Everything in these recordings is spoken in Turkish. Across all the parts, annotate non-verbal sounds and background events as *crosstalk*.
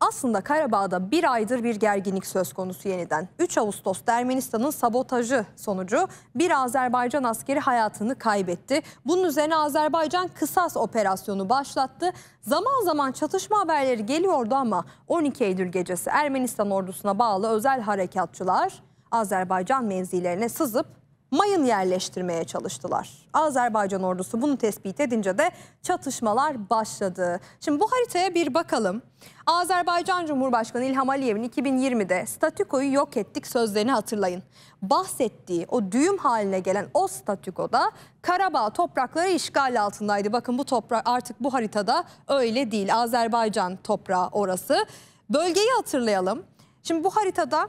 Aslında Karabağ'da bir aydır bir gerginlik söz konusu yeniden. 3 Ağustos Ermenistan'ın sabotajı sonucu bir Azerbaycan askeri hayatını kaybetti. Bunun üzerine Azerbaycan kısas operasyonu başlattı. Zaman zaman çatışma haberleri geliyordu ama 12 Eylül gecesi Ermenistan ordusuna bağlı özel harekatçılar Azerbaycan menzillerine sızıp mayın yerleştirmeye çalıştılar. Azerbaycan ordusu bunu tespit edince de çatışmalar başladı. Şimdi bu haritaya bir bakalım. Azerbaycan Cumhurbaşkanı İlham Aliyev'in 2020'de statükoyu yok ettik sözlerini hatırlayın. Bahsettiği o düğüm haline gelen o statükoda Karabağ toprakları işgal altındaydı. Bakın bu toprak artık bu haritada öyle değil. Azerbaycan toprağı orası. Bölgeyi hatırlayalım. Şimdi bu haritada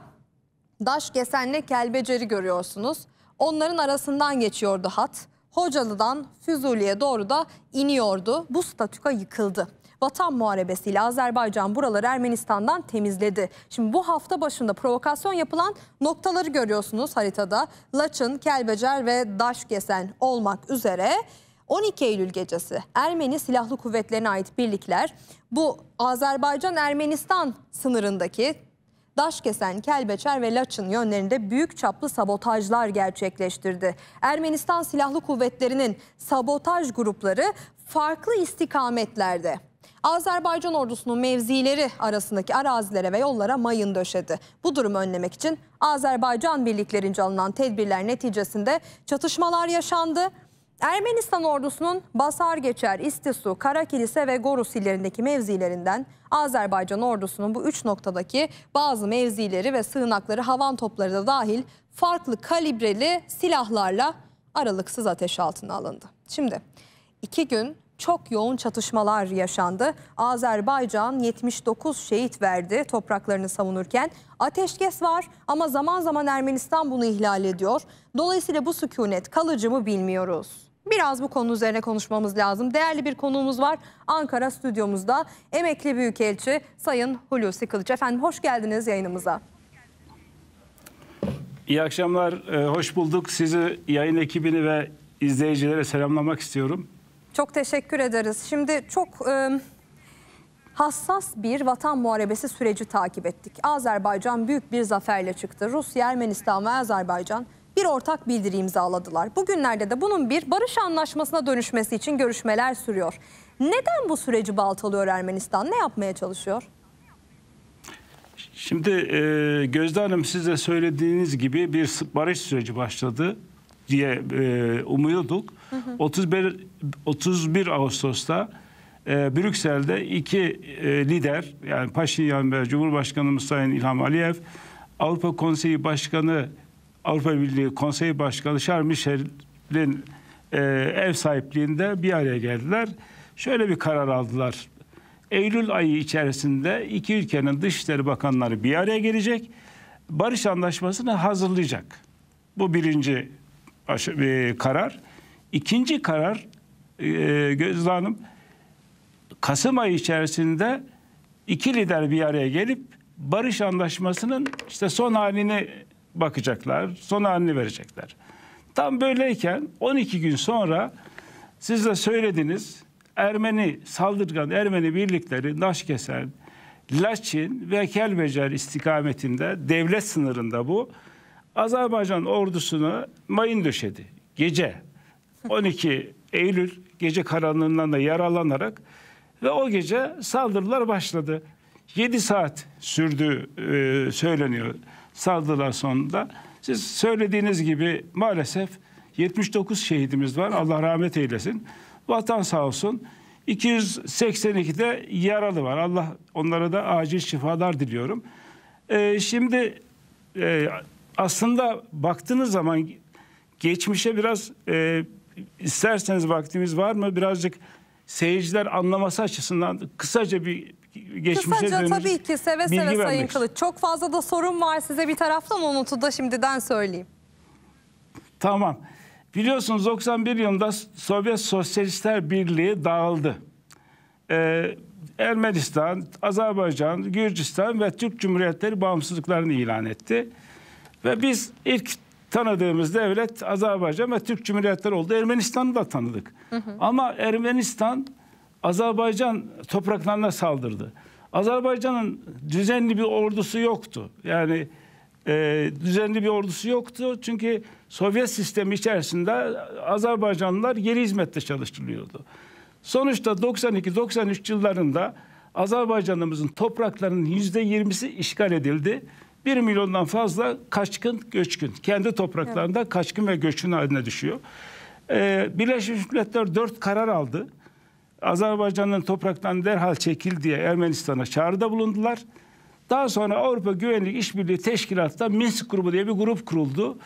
Daş Gesen'le Kelbecer'i görüyorsunuz. Onların arasından geçiyordu hat. Hocalı'dan Füzuli'ye doğru da iniyordu. Bu statüka yıkıldı. Vatan Muharebesi'yle Azerbaycan buraları Ermenistan'dan temizledi. Şimdi bu hafta başında provokasyon yapılan noktaları görüyorsunuz haritada. Laçın, Kelbecer ve Daşkesen olmak üzere 12 Eylül gecesi Ermeni Silahlı Kuvvetlerine ait birlikler bu Azerbaycan-Ermenistan sınırındaki Daşkesen, Kelbeçer ve Laçın yönlerinde büyük çaplı sabotajlar gerçekleştirdi. Ermenistan Silahlı Kuvvetleri'nin sabotaj grupları farklı istikametlerde Azerbaycan ordusunun mevzileri arasındaki arazilere ve yollara mayın döşedi. Bu durumu önlemek için Azerbaycan birliklerince alınan tedbirler neticesinde çatışmalar yaşandı. Ermenistan ordusunun Basar Geçer, İstisu, Karakilise ve Gorus illerindeki mevzilerinden Azerbaycan ordusunun bu üç noktadaki bazı mevzileri ve sığınakları havan topları da dahil farklı kalibreli silahlarla aralıksız ateş altına alındı. Şimdi iki gün çok yoğun çatışmalar yaşandı. Azerbaycan 79 şehit verdi topraklarını savunurken. Ateşkes var ama zaman zaman Ermenistan bunu ihlal ediyor. Dolayısıyla bu sükunet kalıcı mı bilmiyoruz. Biraz bu konu üzerine konuşmamız lazım. Değerli bir konuğumuz var Ankara stüdyomuzda. Emekli Büyükelçi Sayın Hulusi Kılıç. Efendim hoş geldiniz yayınımıza. İyi akşamlar, e, hoş bulduk. Sizi, yayın ekibini ve izleyicilere selamlamak istiyorum. Çok teşekkür ederiz. Şimdi çok e, hassas bir vatan muharebesi süreci takip ettik. Azerbaycan büyük bir zaferle çıktı. Rusya, Ermenistan ve Azerbaycan bir ortak bildiri imzaladılar. Bugünlerde de bunun bir barış anlaşmasına dönüşmesi için görüşmeler sürüyor. Neden bu süreci baltalıyor Ermenistan? Ne yapmaya çalışıyor? Şimdi e, Gözde Hanım siz de söylediğiniz gibi bir barış süreci başladı diye e, umuyorduk. Hı hı. 31, 31 Ağustos'ta e, Brüksel'de iki e, lider yani Paşinyan ve Cumhurbaşkanımız Sayın İlham Aliyev, Avrupa Konseyi Başkanı Avrupa Birliği Konseyi Başkanı Şarmişel'in e, ev sahipliğinde bir araya geldiler. Şöyle bir karar aldılar. Eylül ayı içerisinde iki ülkenin Dışişleri Bakanları bir araya gelecek. Barış Anlaşması'nı hazırlayacak. Bu birinci e, karar. İkinci karar e, Gözde Hanım Kasım ayı içerisinde iki lider bir araya gelip barış anlaşmasının işte son halini bakacaklar. Son halini verecekler. Tam böyleyken 12 gün sonra siz de söylediniz Ermeni saldırgan Ermeni birlikleri Naşkesen, Laçin ve Kelbecer istikametinde devlet sınırında bu Azerbaycan ordusunu mayın döşedi. Gece 12 Eylül gece karanlığından da yaralanarak ve o gece saldırılar başladı. 7 saat sürdü e, söyleniyor. Saldılar sonunda. Siz söylediğiniz gibi maalesef 79 şehidimiz var. Allah rahmet eylesin. Vatan sağ olsun. 282 de yaralı var. Allah onlara da acil şifalar diliyorum. Ee, şimdi e, aslında baktığınız zaman geçmişe biraz e, isterseniz vaktimiz var mı? Birazcık seyirciler anlaması açısından kısaca bir geçmişe Kısaca dönüş tabii ki seve seve Sayın vermek. Kılıç. Çok fazla da sorun var size bir taraftan onu da şimdiden söyleyeyim. Tamam. Biliyorsunuz 91 yılında Sovyet Sosyalistler Birliği dağıldı. Ee, Ermenistan, Azerbaycan, Gürcistan ve Türk Cumhuriyetleri bağımsızlıklarını ilan etti. Ve biz ilk tanıdığımız devlet Azerbaycan ve Türk Cumhuriyetleri oldu. Ermenistan'ı da tanıdık. Hı hı. Ama Ermenistan Azerbaycan topraklarına saldırdı. Azerbaycan'ın düzenli bir ordusu yoktu. Yani e, düzenli bir ordusu yoktu. Çünkü Sovyet sistemi içerisinde Azerbaycanlılar yeri hizmette çalıştırılıyordu. Sonuçta 92-93 yıllarında Azerbaycan'ımızın topraklarının %20'si işgal edildi. 1 milyondan fazla kaçkın göçkün. Kendi topraklarında evet. kaçkın ve göçkün haline düşüyor. Ee, Birleşmiş Milletler 4 karar aldı. Azerbaycan'ın topraktan derhal çekil diye Ermenistan'a çağrıda bulundular. Daha sonra Avrupa Güvenlik İşbirliği Teşkilatı'nda Minsk grubu diye bir grup kuruldu.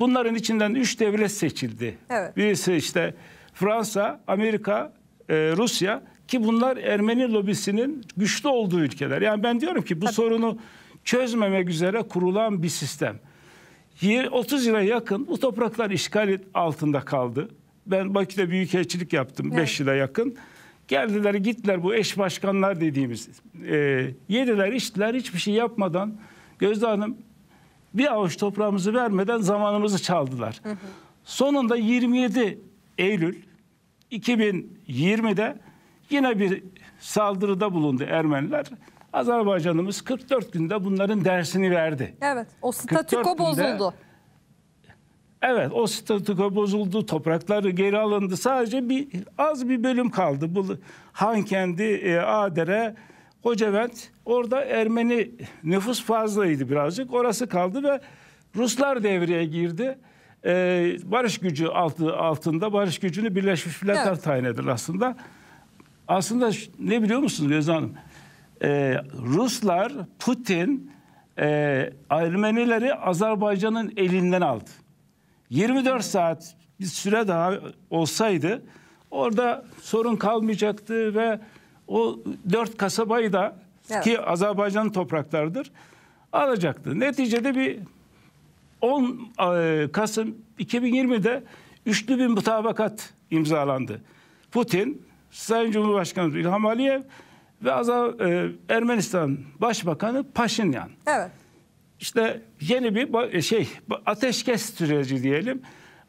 Bunların içinden üç devlet seçildi. Evet. Birisi işte Fransa, Amerika, e, Rusya ki bunlar Ermeni lobisinin güçlü olduğu ülkeler. Yani ben diyorum ki bu Tabii. sorunu çözmemek üzere kurulan bir sistem. 30 yıla yakın bu topraklar işgal altında kaldı. Ben Bakü'de büyükelçilik yaptım evet. 5 yıla yakın. Geldiler gittiler bu eş başkanlar dediğimiz. E, yediler içtiler hiçbir şey yapmadan Gözde Hanım bir avuç toprağımızı vermeden zamanımızı çaldılar. Hı hı. Sonunda 27 Eylül 2020'de yine bir saldırıda bulundu Ermeniler. Azerbaycan'ımız 44 günde bunların dersini verdi. Evet o statüko bozuldu. Evet o statüko bozuldu, toprakları geri alındı. Sadece bir az bir bölüm kaldı. Bu Hankendi, e, Adere, Hocavent orada Ermeni nüfus fazlaydı birazcık. Orası kaldı ve Ruslar devreye girdi. Ee, barış gücü altı, altında barış gücünü Birleşmiş Milletler evet. tayin eder aslında. Aslında ne biliyor musunuz Gözde Hanım? Ee, Ruslar Putin e, Ermenileri Azerbaycan'ın elinden aldı. 24 saat bir süre daha olsaydı orada sorun kalmayacaktı ve o dört kasabayı da evet. ki Azerbaycan topraklarıdır alacaktı. Neticede bir 10 e, Kasım 2020'de üçlü bir mutabakat imzalandı. Putin, Sayın Cumhurbaşkanı İlham Aliyev ve Azer Ermenistan Başbakanı Paşinyan. Evet işte yeni bir e, şey ateşkes süreci diyelim.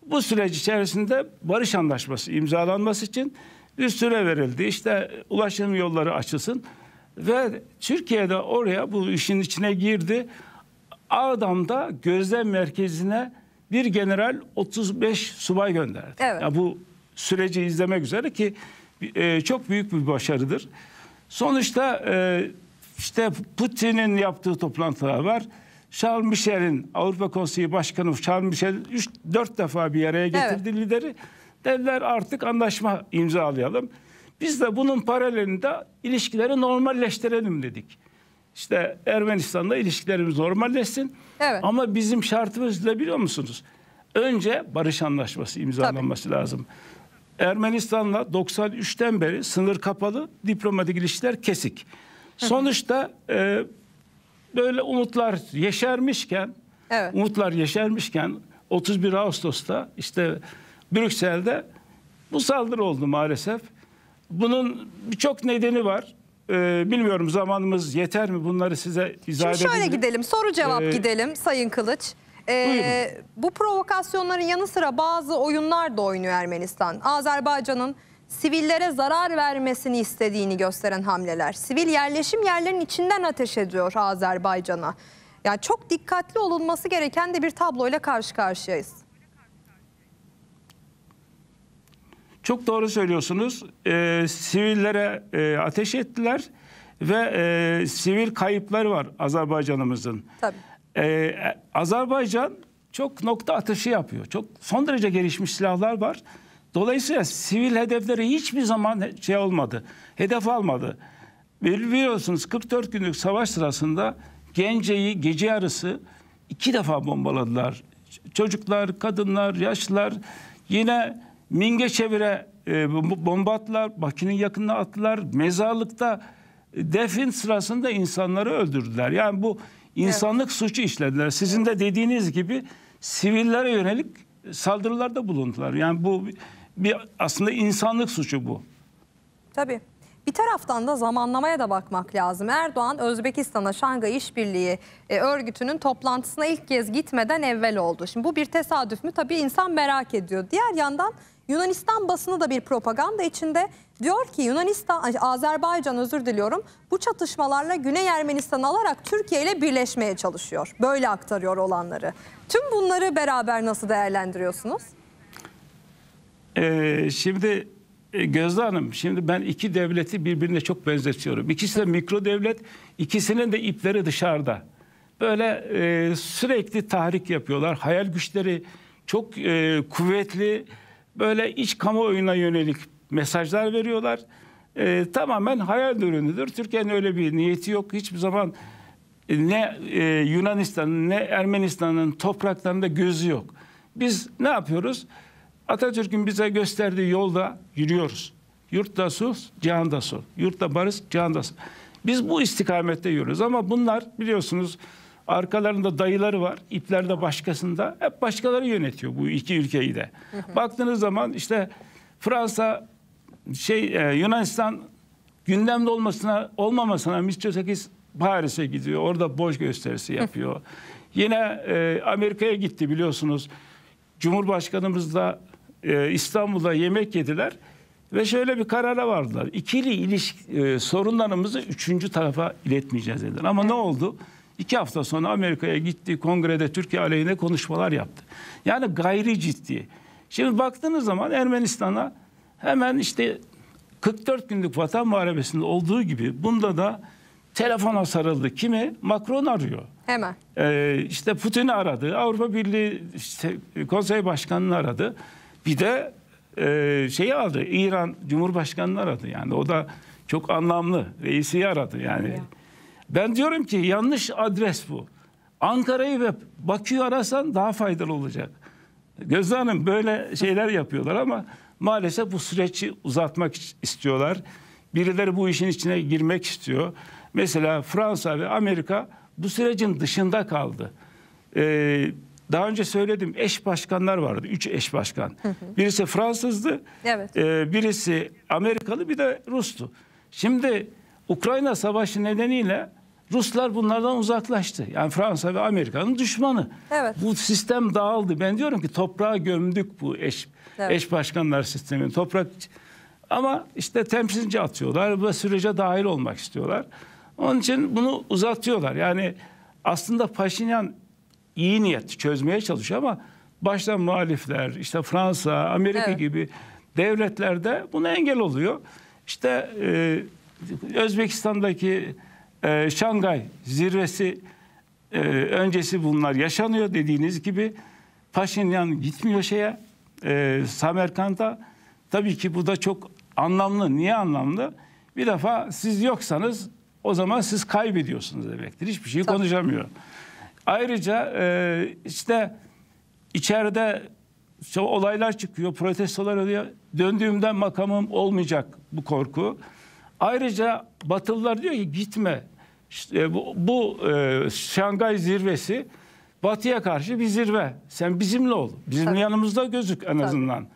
Bu süreç içerisinde barış anlaşması imzalanması için bir süre verildi. İşte ulaşım yolları açılsın ve Türkiye de oraya bu işin içine girdi. Adam'da gözlem merkezine bir general 35 subay gönderdi. Evet. Yani bu süreci izlemek üzere ki e, çok büyük bir başarıdır. Sonuçta e, işte Putin'in yaptığı toplantılar var. Charles Michel'in Avrupa Konseyi Başkanı Charles Michel 3 4 defa bir araya getirdi evet. lideri. Dediler artık anlaşma imzalayalım. Biz de bunun paralelinde ilişkileri normalleştirelim dedik. İşte Ermenistan'da ilişkilerimiz normalleşsin. Evet. Ama bizim şartımız ne biliyor musunuz? Önce barış anlaşması imzalanması Tabii. lazım. Ermenistan'la 93'ten beri sınır kapalı, diplomatik ilişkiler kesik. Sonuçta e, böyle umutlar yeşermişken evet. umutlar yeşermişken 31 Ağustos'ta işte Brüksel'de bu saldırı oldu maalesef. Bunun birçok nedeni var. Ee, bilmiyorum zamanımız yeter mi bunları size izah edelim. Şimdi şöyle gidelim soru cevap ee, gidelim Sayın Kılıç. Ee, bu provokasyonların yanı sıra bazı oyunlar da oynuyor Ermenistan. Azerbaycan'ın sivillere zarar vermesini istediğini gösteren hamleler. Sivil yerleşim yerlerinin içinden ateş ediyor Azerbaycan'a. Yani çok dikkatli olunması gereken de bir tabloyla karşı karşıyayız. Çok doğru söylüyorsunuz. E, sivillere e, ateş ettiler ve e, sivil kayıplar var Azerbaycan'ımızın. Tabii. E, Azerbaycan çok nokta atışı yapıyor. Çok son derece gelişmiş silahlar var. Dolayısıyla sivil hedefleri hiçbir zaman şey olmadı. Hedef almadı. Biliyorsunuz 44 günlük savaş sırasında Gence'yi gece yarısı iki defa bombaladılar. Çocuklar, kadınlar, yaşlılar yine minge çevire e, bomba attılar. Bakü'nün yakınına attılar. Mezarlıkta e, defin sırasında insanları öldürdüler. Yani bu insanlık evet. suçu işlediler. Sizin de dediğiniz gibi sivillere yönelik saldırılarda bulundular. Yani bu bir aslında insanlık suçu bu. Tabii. Bir taraftan da zamanlamaya da bakmak lazım. Erdoğan Özbekistan'a Şangay İşbirliği e, örgütünün toplantısına ilk kez gitmeden evvel oldu. Şimdi bu bir tesadüf mü? Tabii insan merak ediyor. Diğer yandan Yunanistan basını da bir propaganda içinde diyor ki Yunanistan Azerbaycan özür diliyorum bu çatışmalarla Güney Ermenistan'ı alarak Türkiye ile birleşmeye çalışıyor. Böyle aktarıyor olanları. Tüm bunları beraber nasıl değerlendiriyorsunuz? Ee, şimdi e, Gözde Hanım, şimdi ben iki devleti birbirine çok benzetiyorum. İkisi de mikro devlet, ikisinin de ipleri dışarıda. Böyle e, sürekli tahrik yapıyorlar. Hayal güçleri çok e, kuvvetli, böyle iç kamuoyuna yönelik mesajlar veriyorlar. E, tamamen hayal ürünüdür. Türkiye'nin öyle bir niyeti yok. Hiçbir zaman e, ne e, Yunanistan'ın ne Ermenistan'ın topraklarında gözü yok. Biz ne yapıyoruz? Atatürk'ün bize gösterdiği yolda yürüyoruz. Yurtta sulh, cihanda sulh. Yurtta barış, cihanda sulh. Biz bu istikamette yürüyoruz ama bunlar biliyorsunuz arkalarında dayıları var, ipler de başkasında. Hep başkaları yönetiyor bu iki ülkeyi de. Hı hı. Baktığınız zaman işte Fransa şey e, Yunanistan gündemde olmasına olmamasına Mitsotakis Paris'e gidiyor. Orada boş gösterisi yapıyor. Hı. *laughs* Yine e, Amerika'ya gitti biliyorsunuz. Cumhurbaşkanımız da e, İstanbul'da yemek yediler ve şöyle bir karara vardılar. İkili ilişki e, sorunlarımızı üçüncü tarafa iletmeyeceğiz dediler. Ama ne oldu? İki hafta sonra Amerika'ya gitti, kongrede Türkiye aleyhine konuşmalar yaptı. Yani gayri ciddi. Şimdi baktığınız zaman Ermenistan'a hemen işte 44 günlük vatan muharebesinde olduğu gibi bunda da telefona sarıldı. Kimi? Macron arıyor. Hemen. Ee, işte Putin'i aradı, Avrupa Birliği işte, konsey başkanını aradı. Bir de e, şeyi aldı. İran Cumhurbaşkanı'nı aradı yani. O da çok anlamlı. Reisi aradı yani. Ben diyorum ki yanlış adres bu. Ankara'yı ve Bakü'yü arasan daha faydalı olacak. Gözde Hanım böyle şeyler yapıyorlar ama maalesef bu süreci uzatmak istiyorlar. Birileri bu işin içine girmek istiyor. Mesela Fransa ve Amerika bu sürecin dışında kaldı. Ee, daha önce söyledim eş başkanlar vardı. Üç eş başkan. Birisi Fransızdı, evet. e, birisi Amerikalı bir de Rus'tu. Şimdi Ukrayna Savaşı nedeniyle Ruslar bunlardan uzaklaştı. Yani Fransa ve Amerika'nın düşmanı. Evet. Bu sistem dağıldı. Ben diyorum ki toprağa gömdük bu eş, evet. eş başkanlar sistemini. Toprak ama işte temsilci atıyorlar ve sürece dahil olmak istiyorlar. Onun için bunu uzatıyorlar. Yani aslında Paşinyan iyi niyet çözmeye çalışıyor ama başta muhalifler işte Fransa, Amerika evet. gibi devletlerde buna engel oluyor. İşte e, Özbekistan'daki e, Şangay zirvesi e, öncesi bunlar yaşanıyor dediğiniz gibi. Paşinyan gitmiyor şeye e, Samerkand'a. Tabii ki bu da çok anlamlı. Niye anlamlı? Bir defa siz yoksanız o zaman siz kaybediyorsunuz demektir. Hiçbir şey Tabii. Ayrıca e, işte içeride işte olaylar çıkıyor, protestolar oluyor. Döndüğümde makamım olmayacak bu korku. Ayrıca Batılılar diyor ki gitme. İşte bu, bu e, Şangay zirvesi Batı'ya karşı bir zirve. Sen bizimle ol. Bizim Tabii. yanımızda gözük en azından.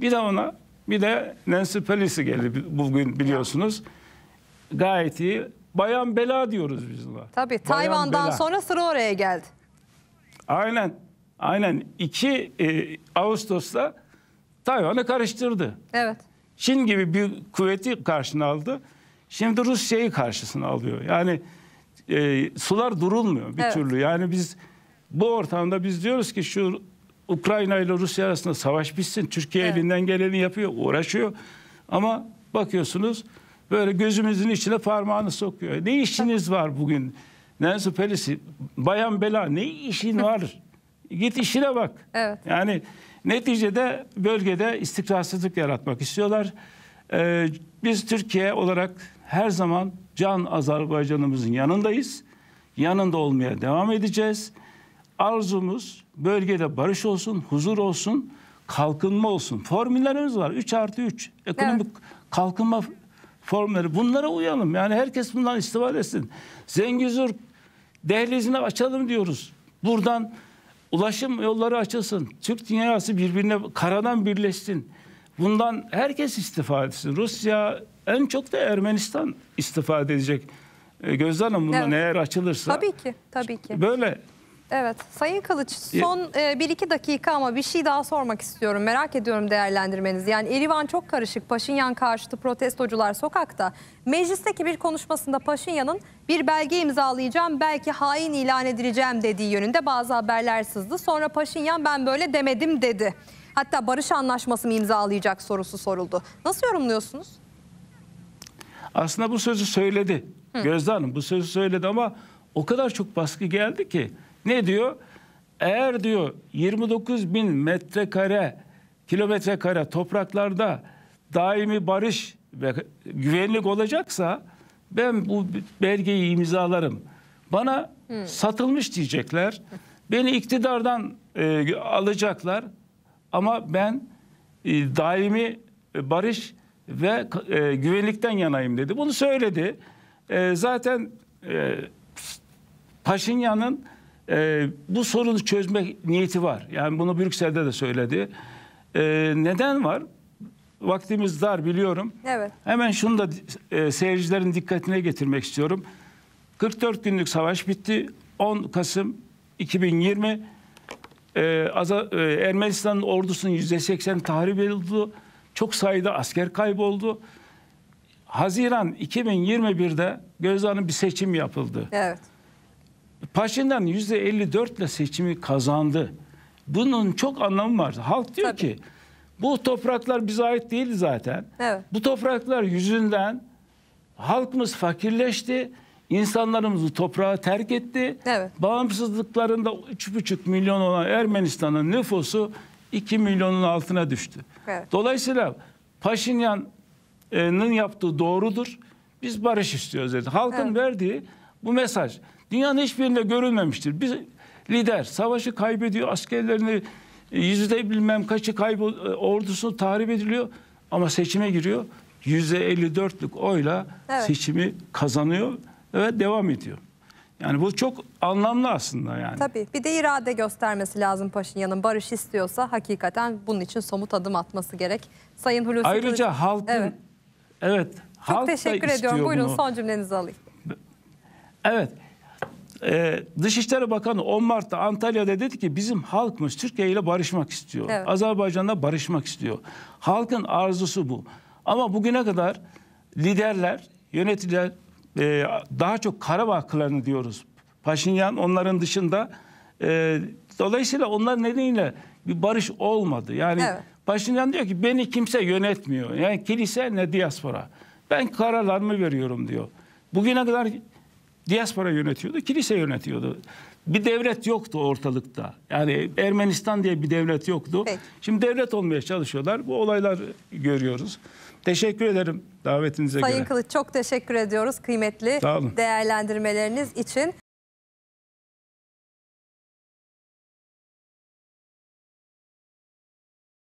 Bir de ona bir de Nancy Pelosi geldi bugün biliyorsunuz. Gayet iyi Bayan bela diyoruz biz buna. Tabii Tayvan'dan sonra sıra oraya geldi. Aynen. Aynen. 2 e, Ağustos'ta Tayvan'ı karıştırdı. Evet. Çin gibi bir kuvveti karşına aldı. Şimdi Rusya'yı karşısına alıyor. Yani e, sular durulmuyor bir evet. türlü. Yani biz bu ortamda biz diyoruz ki şu Ukrayna ile Rusya arasında savaş bitsin. Türkiye evet. elinden geleni yapıyor, uğraşıyor. Ama bakıyorsunuz Böyle gözümüzün içine parmağını sokuyor. Ne işiniz var bugün? Nancy Pelosi, bayan bela ne işin var? *laughs* Git işine bak. Evet. Yani neticede bölgede istikrarsızlık yaratmak istiyorlar. Ee, biz Türkiye olarak her zaman can Azerbaycan'ımızın yanındayız. Yanında olmaya devam edeceğiz. Arzumuz bölgede barış olsun, huzur olsun, kalkınma olsun. Formüllerimiz var. 3 artı 3. Ekonomik evet. kalkınma formları bunlara uyalım. Yani herkes bundan istifade etsin. Zengizur dehlizini açalım diyoruz. Buradan ulaşım yolları açılsın. Türk dünyası birbirine karadan birleşsin. Bundan herkes istifade etsin. Rusya en çok da Ermenistan istifade edecek. Ee, Gözler bundan evet. eğer açılırsa. Tabii ki, tabii ki. Böyle Evet. Sayın Kılıç son 1-2 e, dakika ama bir şey daha sormak istiyorum. Merak ediyorum değerlendirmenizi. Yani Erivan çok karışık. Paşinyan karşıtı protestocular sokakta. Meclisteki bir konuşmasında Paşinyan'ın bir belge imzalayacağım belki hain ilan edileceğim dediği yönünde bazı haberler sızdı. Sonra Paşinyan ben böyle demedim dedi. Hatta barış anlaşması mı imzalayacak sorusu soruldu. Nasıl yorumluyorsunuz? Aslında bu sözü söyledi. Hı. Gözde Hanım bu sözü söyledi ama o kadar çok baskı geldi ki ne diyor? Eğer diyor 29 bin metrekare kilometrekare topraklarda daimi barış ve güvenlik olacaksa ben bu belgeyi imzalarım. Bana hmm. satılmış diyecekler. Beni iktidardan e, alacaklar. Ama ben e, daimi barış ve e, güvenlikten yanayım dedi. Bunu söyledi. E, zaten e, Paşinyan'ın e, bu sorunu çözmek niyeti var. Yani bunu Brüksel'de de söyledi. E, neden var? Vaktimiz dar biliyorum. Evet. Hemen şunu da e, seyircilerin dikkatine getirmek istiyorum. 44 günlük savaş bitti. 10 Kasım 2020 e, Aza, e, Ermenistan'ın ordusunun %80 tahrip edildi. Çok sayıda asker kayboldu. Haziran 2021'de Gözde bir seçim yapıldı. Evet. Paşinyan %54 ile seçimi kazandı. Bunun çok anlamı var. Halk diyor Tabii. ki bu topraklar bize ait değil zaten. Evet. Bu topraklar yüzünden halkımız fakirleşti. İnsanlarımız toprağa toprağı terk etti. Evet. Bağımsızlıklarında 3,5 milyon olan Ermenistan'ın nüfusu 2 milyonun altına düştü. Evet. Dolayısıyla Paşinyan'ın yaptığı doğrudur. Biz barış istiyoruz dedi. Halkın evet. verdiği bu mesaj. Dünyanın hiçbirinde görülmemiştir. Bir lider savaşı kaybediyor, askerlerini e, yüzde bilmem kaçı kaybol, e, ordusu tahrip ediliyor ama seçime giriyor. Yüzde 54'lük oyla evet. seçimi kazanıyor ve devam ediyor. Yani bu çok anlamlı aslında yani. Tabii bir de irade göstermesi lazım Paşinyan'ın. Barış istiyorsa hakikaten bunun için somut adım atması gerek. Sayın Hulusi Ayrıca Gül... halkın... Evet. evet çok halk teşekkür ediyorum. Buyurun bunu. son cümlenizi alayım. Evet e, Dışişleri Bakanı 10 Mart'ta Antalya'da dedi ki bizim halkımız Türkiye ile barışmak istiyor. Evet. Azerbaycan'la barışmak istiyor. Halkın arzusu bu. Ama bugüne kadar liderler, yöneticiler e, daha çok Karabağ diyoruz. Paşinyan onların dışında e, dolayısıyla onlar nedeniyle bir barış olmadı. Yani evet. Paşinyan diyor ki beni kimse yönetmiyor. Yani kilise ne diaspora. Ben kararlarımı veriyorum diyor. Bugüne kadar Diaspora yönetiyordu, kilise yönetiyordu. Bir devlet yoktu ortalıkta. Yani Ermenistan diye bir devlet yoktu. Peki. Şimdi devlet olmaya çalışıyorlar. Bu olaylar görüyoruz. Teşekkür ederim davetinize Sayın göre. Sayın Kılıç çok teşekkür ediyoruz kıymetli değerlendirmeleriniz için.